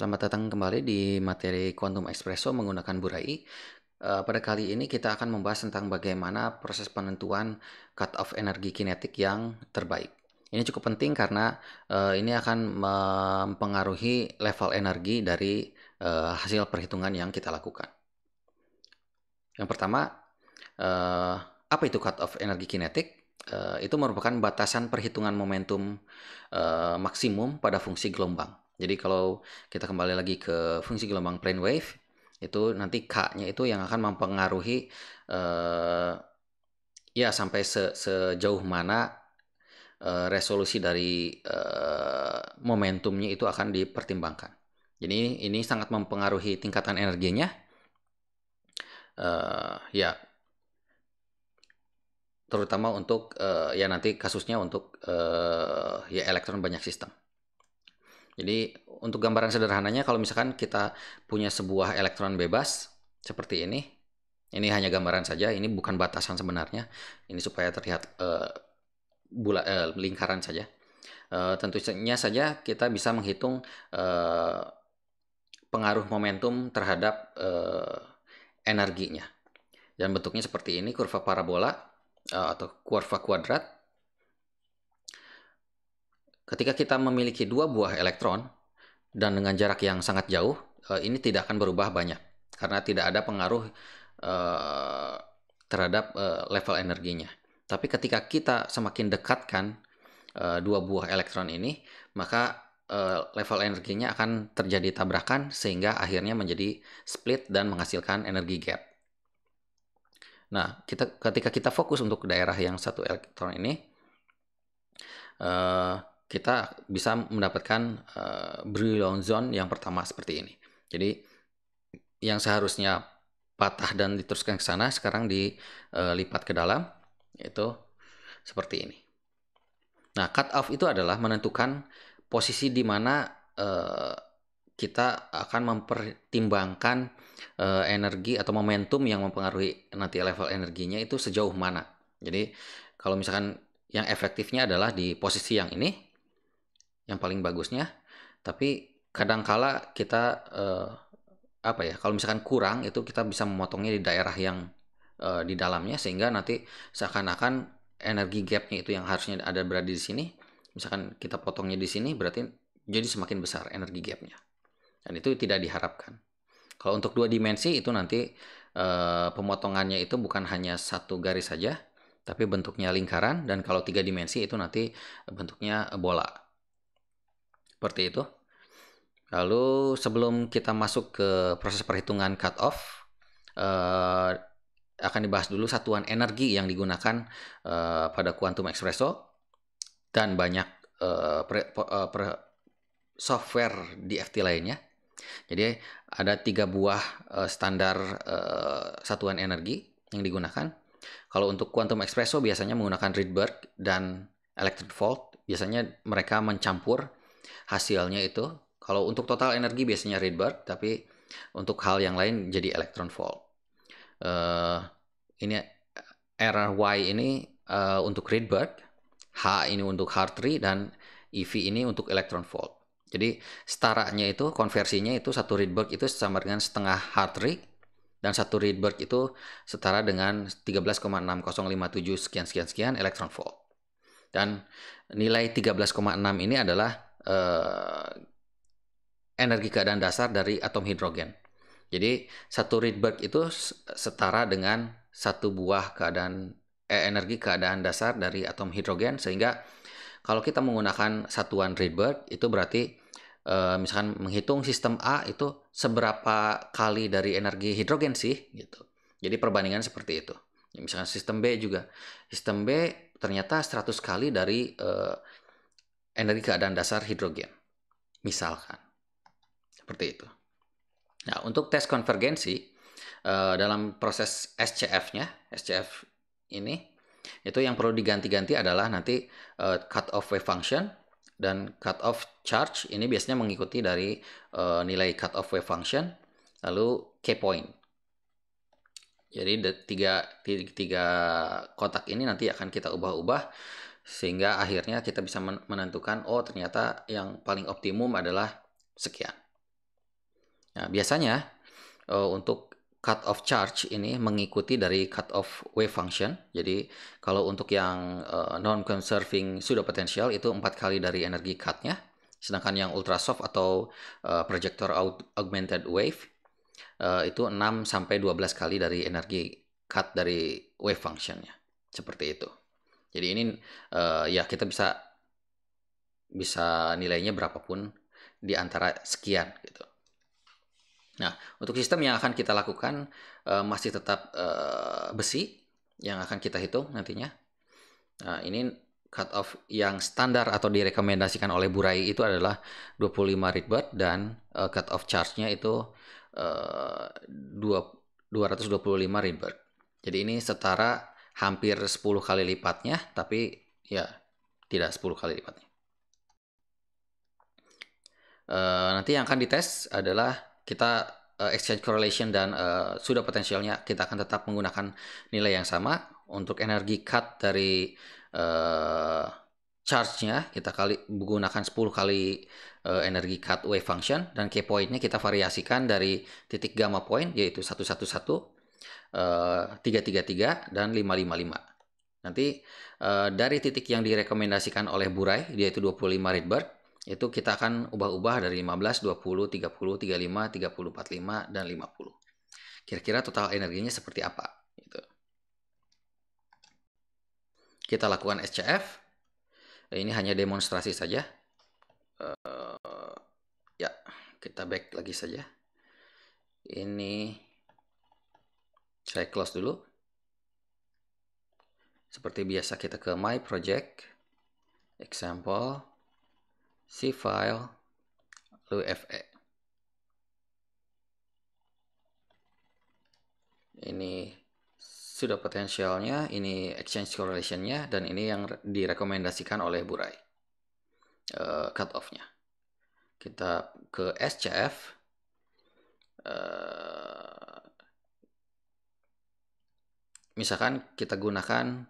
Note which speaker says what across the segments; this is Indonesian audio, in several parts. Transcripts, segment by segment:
Speaker 1: Selamat datang kembali di materi Quantum Espresso menggunakan Burai. Eh, pada kali ini kita akan membahas tentang bagaimana proses penentuan cut-off energi kinetik yang terbaik. Ini cukup penting karena eh, ini akan mempengaruhi level energi dari eh, hasil perhitungan yang kita lakukan. Yang pertama, apa itu cut-off energi kinetik? itu merupakan batasan perhitungan momentum maksimum pada fungsi gelombang. Jadi kalau kita kembali lagi ke fungsi gelombang plane wave itu nanti k-nya itu yang akan mempengaruhi uh, ya sampai se sejauh mana uh, resolusi dari uh, momentumnya itu akan dipertimbangkan. Jadi ini sangat mempengaruhi tingkatan energinya. Uh, ya terutama untuk uh, ya nanti kasusnya untuk uh, ya elektron banyak sistem. Jadi untuk gambaran sederhananya kalau misalkan kita punya sebuah elektron bebas seperti ini, ini hanya gambaran saja, ini bukan batasan sebenarnya, ini supaya terlihat uh, bula, uh, lingkaran saja. Uh, tentunya saja kita bisa menghitung uh, pengaruh momentum terhadap uh, energinya. Dan bentuknya seperti ini, kurva parabola uh, atau kurva kuadrat Ketika kita memiliki dua buah elektron dan dengan jarak yang sangat jauh, eh, ini tidak akan berubah banyak karena tidak ada pengaruh eh, terhadap eh, level energinya. Tapi ketika kita semakin dekatkan dua buah elektron ini, maka level energinya akan terjadi tabrakan sehingga akhirnya menjadi split dan menghasilkan energi gap. Nah, kita ketika kita fokus untuk daerah yang satu elektron ini, eh, kita bisa mendapatkan uh, eh, brilliant zone yang pertama seperti ini. Jadi yang seharusnya patah dan diteruskan ke sana sekarang dilipat eh, ke dalam itu seperti ini. Nah, cut off itu adalah menentukan posisi di mana uh, kita akan mempertimbangkan uh, energi atau momentum yang mempengaruhi nanti level energinya itu sejauh mana. Jadi kalau misalkan yang efektifnya adalah di posisi yang ini yang paling bagusnya tapi kadangkala kita uh, apa ya kalau misalkan kurang itu kita bisa memotongnya di daerah yang uh, di dalamnya sehingga nanti seakan-akan energi gapnya itu yang harusnya ada berada di sini misalkan kita potongnya di sini berarti jadi semakin besar energi gapnya dan itu tidak diharapkan kalau untuk dua dimensi itu nanti uh, pemotongannya itu bukan hanya satu garis saja tapi bentuknya lingkaran dan kalau tiga dimensi itu nanti bentuknya bola seperti itu. Lalu sebelum kita masuk ke proses perhitungan cut off, eh, akan dibahas dulu satuan energi yang digunakan eh, pada Quantum Espresso dan banyak eh, pre, po, eh, pre, software DFT lainnya. Jadi ada tiga buah eh, standar eh, satuan energi yang digunakan. Kalau untuk Quantum Espresso biasanya menggunakan Rydberg dan Electric Volt. Biasanya mereka mencampur hasilnya itu kalau untuk total energi biasanya Rydberg, tapi untuk hal yang lain jadi electron volt. Uh, ini y ini uh, untuk Rydberg, H ini untuk Hartree dan EV ini untuk electron volt. Jadi setaranya itu konversinya itu satu Rydberg itu sama dengan setengah Hartree dan satu Rydberg itu setara dengan 13,6057 sekian sekian sekian electron volt. Dan nilai 13,6 ini adalah eh, energi keadaan dasar dari atom hidrogen. Jadi satu Rydberg itu setara dengan satu buah keadaan eh, energi keadaan dasar dari atom hidrogen sehingga kalau kita menggunakan satuan Rydberg itu berarti e, misalkan menghitung sistem A itu seberapa kali dari energi hidrogen sih gitu. Jadi perbandingan seperti itu. Misalkan sistem B juga. Sistem B ternyata 100 kali dari e, energi keadaan dasar hidrogen. Misalkan. Seperti itu. Nah, untuk tes konvergensi eh, dalam proses SCF-nya, SCF ini itu yang perlu diganti-ganti adalah nanti eh, cut off wave function dan cut off charge ini biasanya mengikuti dari eh, nilai cut off wave function lalu K point. Jadi tiga, tiga kotak ini nanti akan kita ubah-ubah sehingga akhirnya kita bisa menentukan oh ternyata yang paling optimum adalah sekian. Nah, biasanya uh, untuk cut off charge ini mengikuti dari cut off wave function. Jadi kalau untuk yang uh, eh, non conserving pseudo potential itu empat kali dari energi cutnya, sedangkan yang ultra soft atau uh, projector augmented wave uh, itu 6 sampai 12 kali dari energi cut dari wave functionnya. Seperti itu. Jadi ini uh, ya kita bisa bisa nilainya berapapun di antara sekian gitu. Nah, untuk sistem yang akan kita lakukan uh, masih tetap uh, besi yang akan kita hitung nantinya. Nah, ini cut off yang standar atau direkomendasikan oleh Burai itu adalah 25 Ritbert dan uh, cut off charge-nya itu uh, 2, 225 Ritbert. Jadi ini setara hampir 10 kali lipatnya, tapi ya tidak 10 kali lipatnya. Uh, nanti yang akan dites adalah kita uh, exchange correlation dan uh, sudah potensialnya kita akan tetap menggunakan nilai yang sama untuk energi cut dari uh, charge-nya kita kali menggunakan 10 kali uh, energi cut wave function dan key point-nya kita variasikan dari titik gamma point yaitu 111 333 eh, dan 555. Nanti eh, dari titik yang direkomendasikan oleh Burai, yaitu 25 Rydberg, itu kita akan ubah-ubah dari 15, 20, 30, 35, 30, 45, dan 50. Kira-kira total energinya seperti apa? Gitu. Kita lakukan SCF. Ini hanya demonstrasi saja. Uh, ya, kita back lagi saja. Ini saya close dulu. Seperti biasa kita ke My Project, Example, C File, lalu FE. Ini sudah potensialnya, ini exchange correlationnya, dan ini yang direkomendasikan oleh Burai. Uh, eh, cut off-nya. Kita ke SCF. Eh, misalkan kita gunakan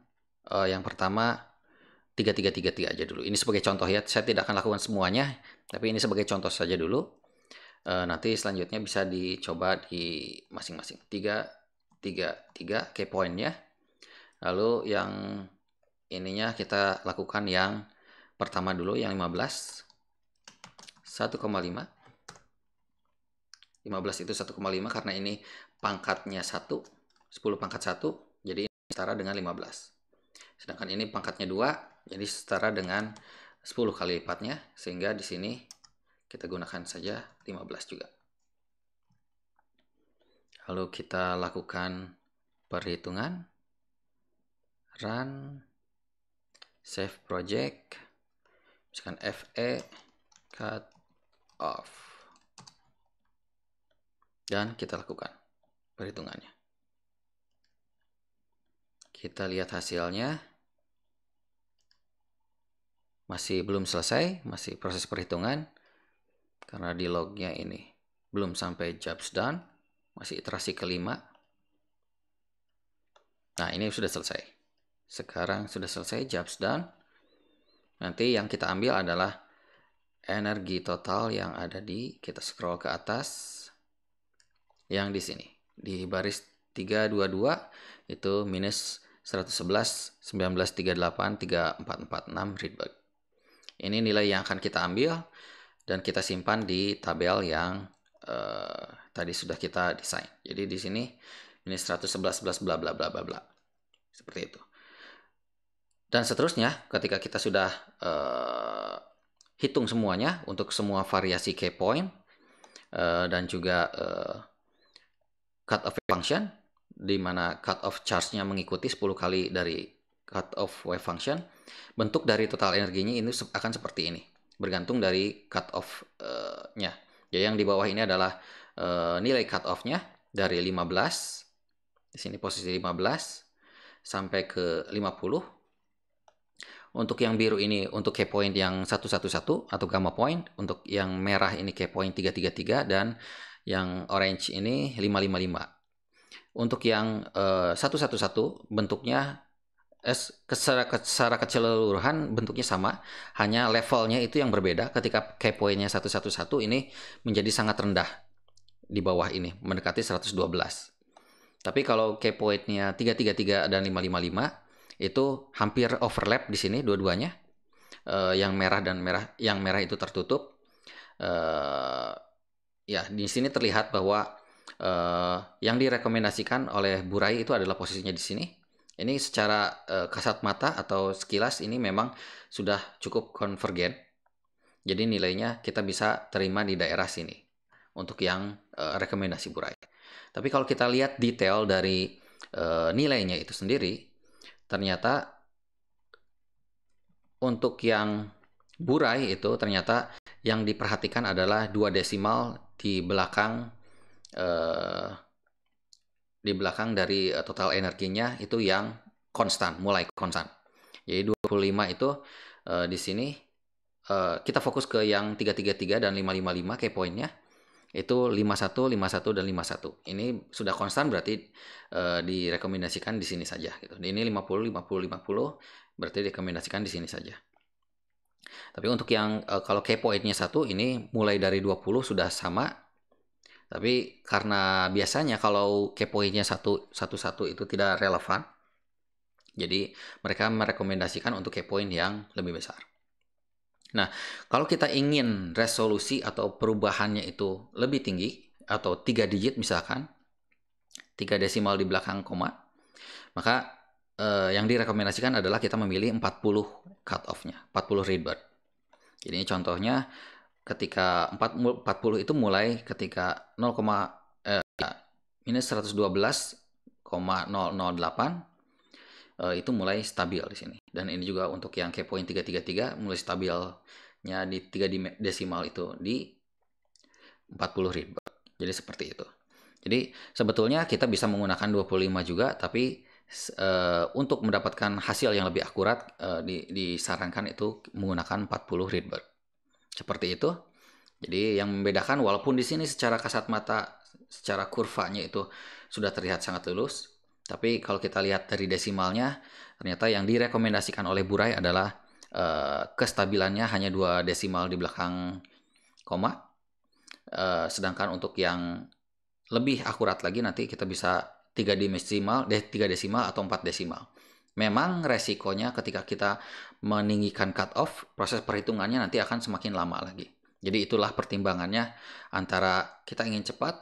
Speaker 1: uh, yang pertama 3333 aja dulu. Ini sebagai contoh ya, saya tidak akan lakukan semuanya, tapi ini sebagai contoh saja dulu. Uh, nanti selanjutnya bisa dicoba di masing-masing. 333 key point-nya. Lalu yang ininya kita lakukan yang pertama dulu yang 15 1,5 15 itu 1,5 karena ini pangkatnya 1 10 pangkat 1 setara dengan 15. Sedangkan ini pangkatnya 2, jadi setara dengan 10 kali lipatnya, sehingga di sini kita gunakan saja 15 juga. Lalu kita lakukan perhitungan. Run, save project, misalkan FE, cut off. Dan kita lakukan perhitungannya. Kita lihat hasilnya. Masih belum selesai, masih proses perhitungan. Karena di lognya ini belum sampai jobs done, masih iterasi kelima. Nah, ini sudah selesai. Sekarang sudah selesai jobs done. Nanti yang kita ambil adalah energi total yang ada di kita scroll ke atas yang di sini di baris 322 itu minus 111 1938 3446 Rydberg. Ini nilai yang akan kita ambil dan kita simpan di tabel yang uh, tadi sudah kita desain. Jadi di sini ini 111 11 bla bla bla bla bla. Seperti itu. Dan seterusnya ketika kita sudah uh, hitung semuanya untuk semua variasi k point uh, dan juga uh, cut off function di mana cut off charge-nya mengikuti 10 kali dari cut off wave function, bentuk dari total energinya ini akan seperti ini, bergantung dari cut off-nya. Eh, Jadi ya, yang di bawah ini adalah eh, nilai cut off-nya dari 15 di sini posisi 15 sampai ke 50 untuk yang biru ini untuk key point yang 111 atau gamma point, untuk yang merah ini key point 333 dan yang orange ini 555. Untuk yang eh, satu-satu satu bentuknya secara, secara keseluruhan bentuknya sama, hanya levelnya itu yang berbeda. Ketika kepoinnya satu satu satu ini menjadi sangat rendah di bawah ini, mendekati 112. Tapi kalau kepoinnya 333 dan 555 itu hampir overlap di sini dua-duanya. Uh, yang merah dan merah, yang merah itu tertutup. Uh, ya, di sini terlihat bahwa Uh, yang direkomendasikan oleh Burai itu adalah posisinya di sini. Ini secara uh, kasat mata atau sekilas ini memang sudah cukup konvergen. Jadi nilainya kita bisa terima di daerah sini untuk yang uh, rekomendasi Burai. Tapi kalau kita lihat detail dari uh, nilainya itu sendiri, ternyata untuk yang Burai itu ternyata yang diperhatikan adalah dua desimal di belakang uh, di belakang dari uh, total energinya itu yang konstan, mulai konstan. Jadi 25 itu uh, di sini uh, kita fokus ke yang 333 dan 555 kayak poinnya itu 51, 51 dan 51. Ini sudah konstan berarti uh, direkomendasikan di sini saja gitu. Ini 50, 50, 50 berarti direkomendasikan di sini saja. Tapi untuk yang uh, kalau kepoinnya pointnya satu ini mulai dari 20 sudah sama tapi karena biasanya kalau kepoinnya satu satu satu itu tidak relevan, jadi mereka merekomendasikan untuk kepoin yang lebih besar. Nah, kalau kita ingin resolusi atau perubahannya itu lebih tinggi atau tiga digit misalkan, tiga desimal di belakang koma, maka eh, yang direkomendasikan adalah kita memilih 40 cut off-nya, 40 readbird. Jadi contohnya ketika 40 itu mulai ketika 0, eh, minus 112,008 eh, itu mulai stabil di sini. Dan ini juga untuk yang ke point 333 mulai stabilnya di 3 desimal itu di 40 ribu. Jadi seperti itu. Jadi sebetulnya kita bisa menggunakan 25 juga tapi Uh, untuk mendapatkan hasil yang lebih akurat uh, di, disarankan itu menggunakan 40 readbird. Seperti itu. Jadi yang membedakan walaupun di sini secara kasat mata secara kurvanya itu sudah terlihat sangat lurus, tapi kalau kita lihat dari desimalnya ternyata yang direkomendasikan oleh Burai adalah uh, kestabilannya hanya dua desimal di belakang koma. Uh, sedangkan untuk yang lebih akurat lagi nanti kita bisa tiga desimal, eh, tiga desimal atau empat desimal. Memang resikonya ketika kita meninggikan cut off, proses perhitungannya nanti akan semakin lama lagi. Jadi itulah pertimbangannya antara kita ingin cepat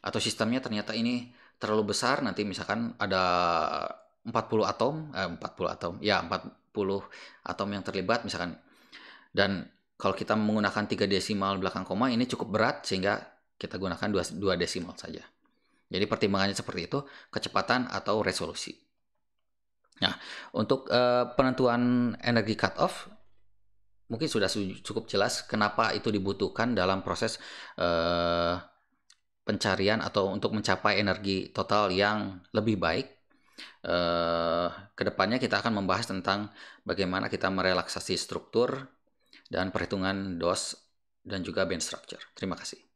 Speaker 1: atau sistemnya ternyata ini terlalu besar nanti misalkan ada 40 atom, eh, 40 atom, ya 40 atom yang terlibat misalkan. Dan kalau kita menggunakan 3 desimal belakang koma ini cukup berat sehingga kita gunakan 2 dua desimal saja. Jadi pertimbangannya seperti itu, kecepatan atau resolusi. Nah, untuk uh, penentuan energi cut off mungkin sudah cukup jelas kenapa itu dibutuhkan dalam proses uh, pencarian atau untuk mencapai energi total yang lebih baik Uh, eh, kedepannya kita akan membahas tentang bagaimana kita merelaksasi struktur dan perhitungan dos dan juga band structure. Terima kasih.